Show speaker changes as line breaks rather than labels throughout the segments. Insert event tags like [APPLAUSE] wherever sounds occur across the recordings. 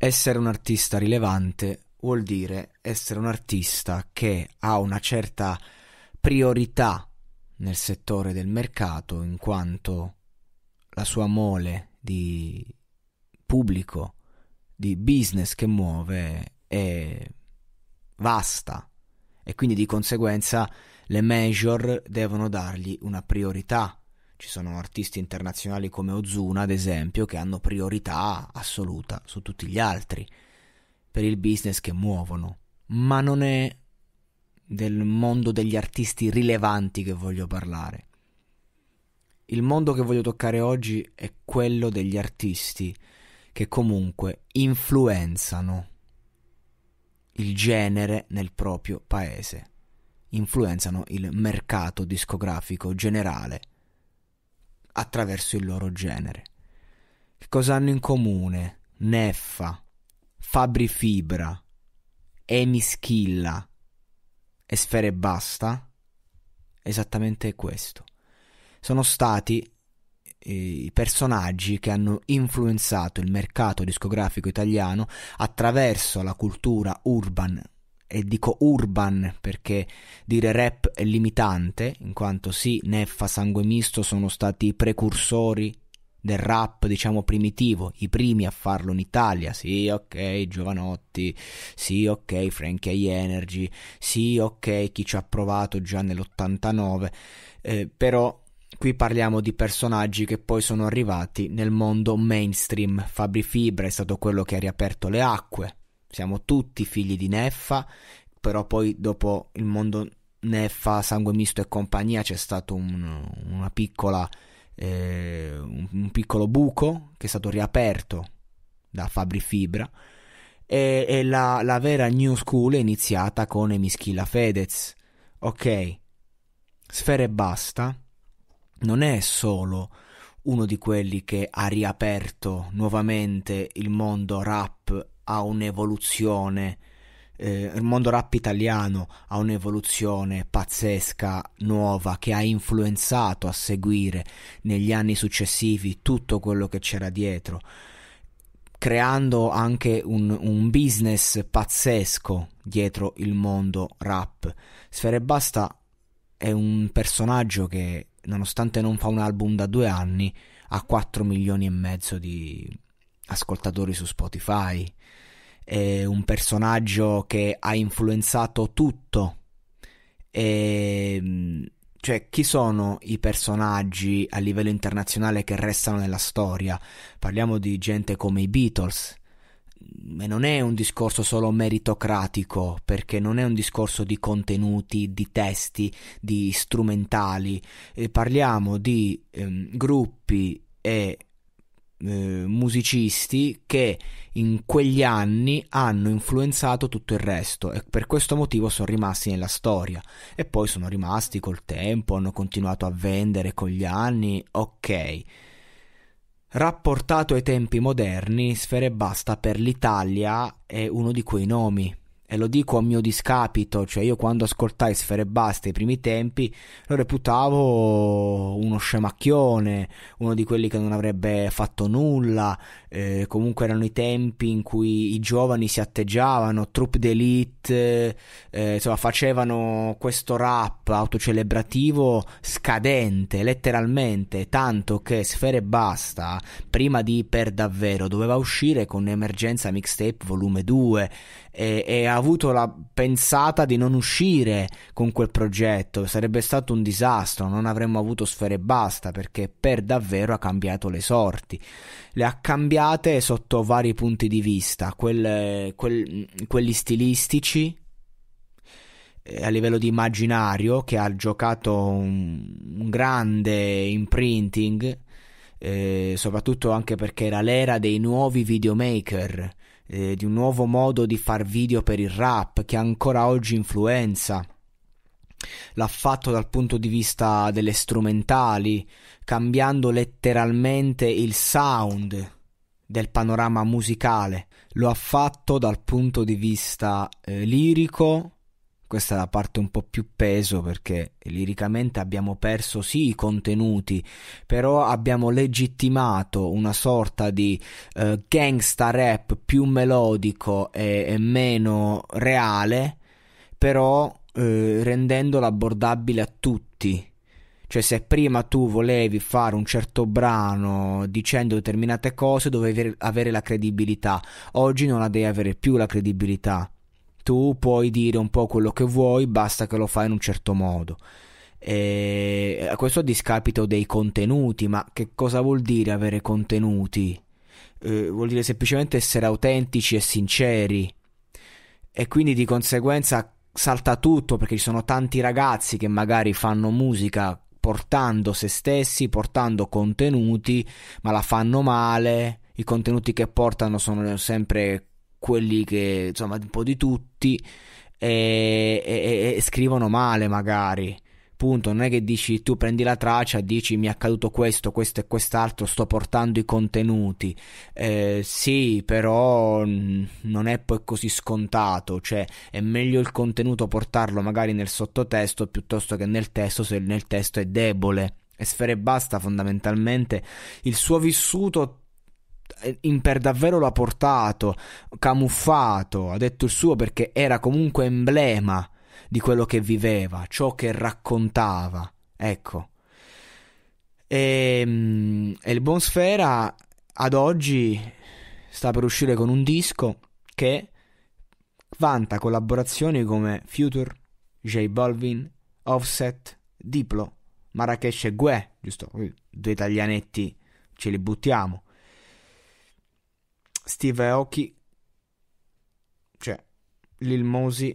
Essere un artista rilevante vuol dire essere un artista che ha una certa priorità nel settore del mercato in quanto la sua mole di pubblico, di business che muove è vasta e quindi di conseguenza le major devono dargli una priorità ci sono artisti internazionali come Ozuna, ad esempio, che hanno priorità assoluta su tutti gli altri per il business che muovono. Ma non è del mondo degli artisti rilevanti che voglio parlare. Il mondo che voglio toccare oggi è quello degli artisti che comunque influenzano il genere nel proprio paese, influenzano il mercato discografico generale attraverso il loro genere. Che cosa hanno in comune? Neffa, Fabri Fibra, Emi Schilla e Sfere Basta? Esattamente questo. Sono stati eh, i personaggi che hanno influenzato il mercato discografico italiano attraverso la cultura urban e dico urban perché dire rap è limitante, in quanto sì, Neffa, Sangue Misto sono stati i precursori del rap, diciamo, primitivo, i primi a farlo in Italia. Sì, ok, Giovanotti, sì, ok, Frankie I Energy, sì, ok, chi ci ha provato già nell'89, eh, però Qui parliamo di personaggi che poi sono arrivati nel mondo mainstream. Fabri Fibra è stato quello che ha riaperto le acque, siamo tutti figli di Neffa, però poi dopo il mondo Neffa, Sangue Misto e compagnia c'è stato un, una piccola, eh, un, un, piccolo buco che è stato riaperto da Fabri Fibra e, e la, la, vera New School è iniziata con Emischilla Fedez. Ok, Sfera e Basta non è solo uno di quelli che ha riaperto nuovamente il mondo rap ha un'evoluzione. Eh, il mondo rap italiano ha un'evoluzione pazzesca, nuova, che ha influenzato a seguire negli anni successivi tutto quello che c'era dietro, creando anche un, un business pazzesco dietro il mondo rap. Sfere Basta è un personaggio che, nonostante non fa un album da due anni, ha 4 milioni e mezzo di ascoltatori su Spotify, è un personaggio che ha influenzato tutto. E, ehm, cioè, chi sono i personaggi a livello internazionale che restano nella storia? Parliamo di gente come i Beatles. E non è un discorso solo meritocratico, perché non è un discorso di contenuti, di testi, di strumentali. E parliamo di ehm, gruppi e eh, musicisti che in quegli anni hanno influenzato tutto il resto e per questo motivo sono rimasti nella storia e poi sono rimasti col tempo, hanno continuato a vendere con gli anni, ok. Rapportato ai tempi moderni, Sfere Basta per l'Italia è uno di quei nomi, e lo dico a mio discapito, cioè io quando ascoltai Sfere Basta i primi tempi lo reputavo uno scemacchione, uno di quelli che non avrebbe fatto nulla, eh, comunque erano i tempi in cui i giovani si atteggiavano, troupe d'élite, eh, insomma facevano questo rap autocelebrativo scadente, letteralmente, tanto che Sfere Basta, prima di Per Davvero, doveva uscire con Emergenza Mixtape Volume 2, e, e, ha avuto la pensata di non uscire con quel progetto, sarebbe stato un disastro, non avremmo avuto sfere basta perché per davvero ha cambiato le sorti, le ha cambiate sotto vari punti di vista, quel, quel, quelli stilistici eh, a livello di immaginario che ha giocato un, un grande imprinting eh, soprattutto anche perché era l'era dei nuovi videomaker eh, di un nuovo modo di far video per il rap che ancora oggi influenza. L'ha fatto dal punto di vista delle strumentali, cambiando letteralmente il sound del panorama musicale. Lo ha fatto dal punto di vista eh, lirico, questa è la parte un po' più peso perché liricamente abbiamo perso sì i contenuti, però abbiamo legittimato una sorta di eh, gangsta rap più melodico e, e meno reale, però eh, rendendolo abbordabile a tutti. Cioè, se prima tu volevi fare un certo brano dicendo determinate cose, dovevi avere la credibilità. Oggi non la devi avere più la credibilità tu puoi dire un po' quello che vuoi, basta che lo fai in un certo modo. E questo a discapito dei contenuti, ma che cosa vuol dire avere contenuti? Eh, vuol dire semplicemente essere autentici e sinceri. E quindi di conseguenza salta tutto perché ci sono tanti ragazzi che magari fanno musica portando se stessi, portando contenuti, ma la fanno male. I contenuti che portano sono sempre quelli che insomma un po' di tutti e, e, e scrivono male magari. Punto, non è che dici tu prendi la traccia, dici mi è accaduto questo, questo e quest'altro, sto portando i contenuti. Eh, sì, però mm, non è poi così scontato, cioè è meglio il contenuto portarlo magari nel sottotesto piuttosto che nel testo se nel testo è debole. E Sfere Basta fondamentalmente il suo vissuto eh, in per davvero l'ha portato, camuffato, ha detto il suo perché era comunque emblema di quello che viveva, ciò che raccontava. Ecco. E, ehm, e il Bon Sfera ad oggi sta per uscire con un disco che vanta collaborazioni come Future, J Balvin, Offset, Diplo, Marrakesh e Gue, giusto? Due italianetti ce li buttiamo. Steve Aoki, cioè Lil Mosey,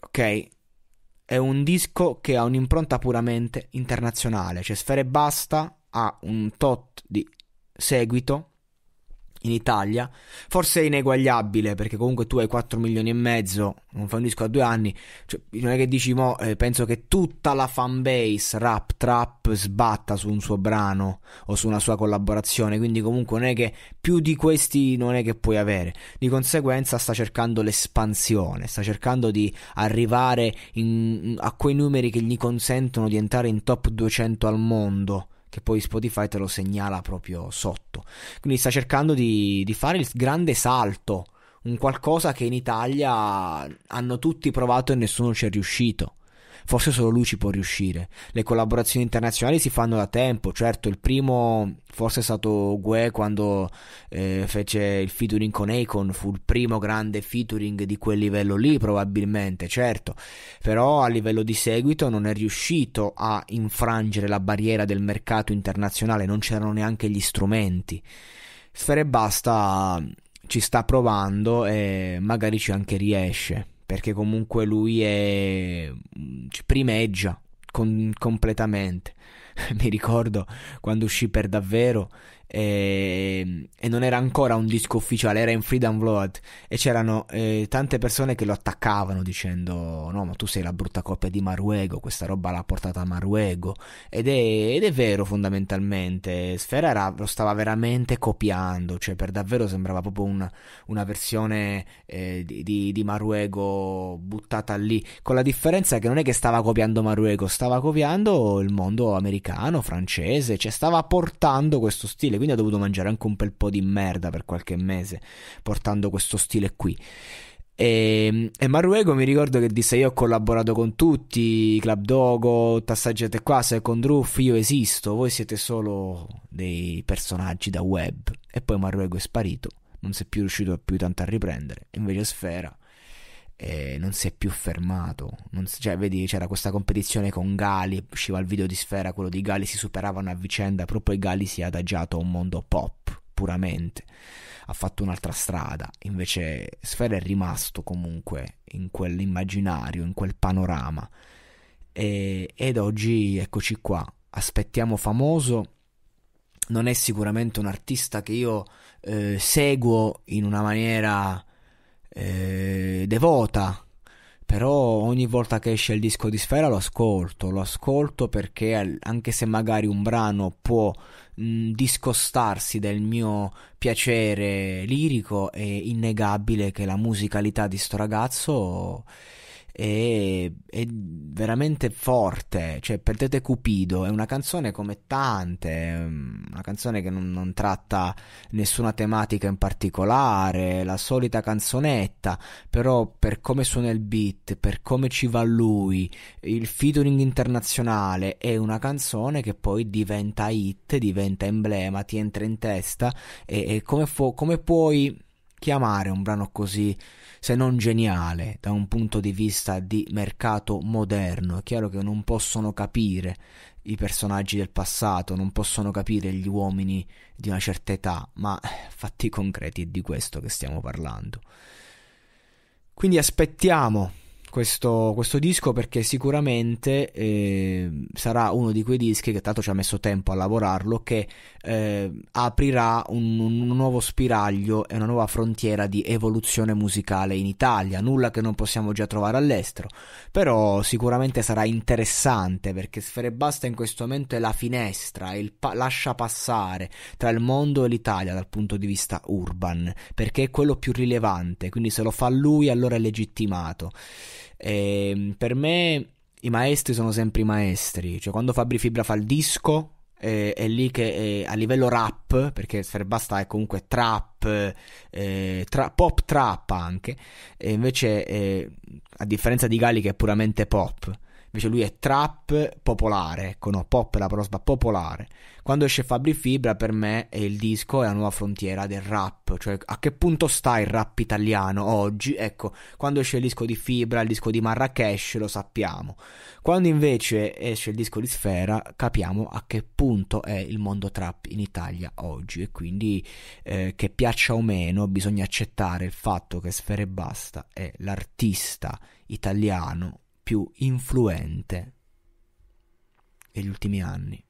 ok, è un disco che ha un'impronta puramente internazionale, cioè Sfere Basta ha un tot di seguito in Italia, forse è ineguagliabile perché comunque tu hai 4 milioni e mezzo, non fai un disco a due anni, cioè, non è che dici mo, eh, penso che tutta la fanbase rap, trap sbatta su un suo brano o su una sua collaborazione, quindi comunque non è che più di questi non è che puoi avere, di conseguenza sta cercando l'espansione, sta cercando di arrivare in, a quei numeri che gli consentono di entrare in top 200 al mondo che poi Spotify te lo segnala proprio sotto. Quindi sta cercando di, di fare il grande salto, un qualcosa che in Italia hanno tutti provato e nessuno ci è riuscito. Forse solo lui ci può riuscire. Le collaborazioni internazionali si fanno da tempo, certo, il primo forse è stato Gue quando eh, fece il featuring con Akon, fu il primo grande featuring di quel livello lì probabilmente, certo, però a livello di seguito non è riuscito a infrangere la barriera del mercato internazionale, non c'erano neanche gli strumenti. Sfere Basta ci sta provando e magari ci anche riesce perché comunque lui è mm, primeggia con, completamente. [LAUGHS] Mi ricordo quando uscì per davvero e eh, Ehm, e, non era ancora un disco ufficiale, era in Freedom Vlog e c'erano eh, tante persone che lo attaccavano dicendo no ma tu sei la brutta coppia di Maruego, questa roba l'ha portata Maruego ed è, ed è vero fondamentalmente, Sfera era, lo stava veramente copiando, cioè per davvero sembrava proprio una, una versione eh, di, di, di Maruego buttata lì, con la differenza che non è che stava copiando Maruego, stava copiando il mondo americano, francese, cioè stava portando questo stile, quindi ha dovuto mangiare anche un un bel po' di merda per qualche mese, portando questo stile qui. E, ehm, e Maruego mi ricordo che disse io ho collaborato con tutti, Club Dogo, Tassaggiate qua, Second Roof, io esisto, voi siete solo dei personaggi da web. E poi Maruego è sparito, non si è più riuscito più tanto a riprendere. Invece Sfera eh, non si è più fermato, si, cioè vedi c'era questa competizione con Gali, usciva il video di Sfera, quello di Gali si superavano a vicenda, proprio Gali si è adagiato a un mondo pop puramente, ha fatto un'altra strada, invece Sfera è rimasto comunque in quell'immaginario, in quel panorama. E, ed oggi eccoci qua, aspettiamo famoso. Non è sicuramente un artista che io eh, seguo in una maniera eh, devota, però ogni volta che esce il disco di Sfera lo ascolto, lo ascolto perché anche se magari un brano può mh, discostarsi dal mio piacere lirico, è innegabile che la musicalità di sto ragazzo è, è, veramente forte. Cioè, perdete Cupido è una canzone come tante, mm, una canzone che non, non, tratta nessuna tematica in particolare, la solita canzonetta, però per come suona il beat, per come ci va lui, il featuring internazionale è una canzone che poi diventa hit, diventa emblema, ti entra in testa e, e come, fu- come puoi chiamare un brano così, se non geniale, da un punto di vista di mercato moderno? È chiaro che non possono capire i personaggi del passato, non possono capire gli uomini di una certa età, ma [LAUGHS] fatti concreti è di questo che stiamo parlando. Quindi aspettiamo questo, questo disco perché sicuramente eh, sarà uno di quei dischi che tanto ci ha messo tempo a lavorarlo che eh, aprirà un, un, nuovo spiraglio e una nuova frontiera di evoluzione musicale in Italia, nulla che non possiamo già trovare all'estero, però sicuramente sarà interessante perché Sfere Basta in questo momento è la finestra, è il pa- lascia passare tra il mondo e l'Italia dal punto di vista urban, perché è quello più rilevante, quindi se lo fa lui allora è legittimato. E ehm, per me i maestri sono sempre i maestri, cioè quando Fabri Fibra fa il disco eh, è lì che eh, a livello rap, perché Serbasta è comunque trap, eh, tra, pop trap anche, e invece eh, a differenza di Gali che è puramente pop. Invece lui è trap popolare, ecco, pop è la prosba popolare. Quando esce Fabri Fibra, per me è il disco è la nuova frontiera del rap. Cioè, a che punto sta il rap italiano oggi? Ecco, quando esce il disco di Fibra, il disco di Marrakesh, lo sappiamo. Quando invece esce il disco di Sfera, capiamo a che punto è il mondo trap in Italia oggi. E quindi, eh, che piaccia o meno, bisogna accettare il fatto che Sfera e Basta è l'artista italiano più influente negli ultimi anni.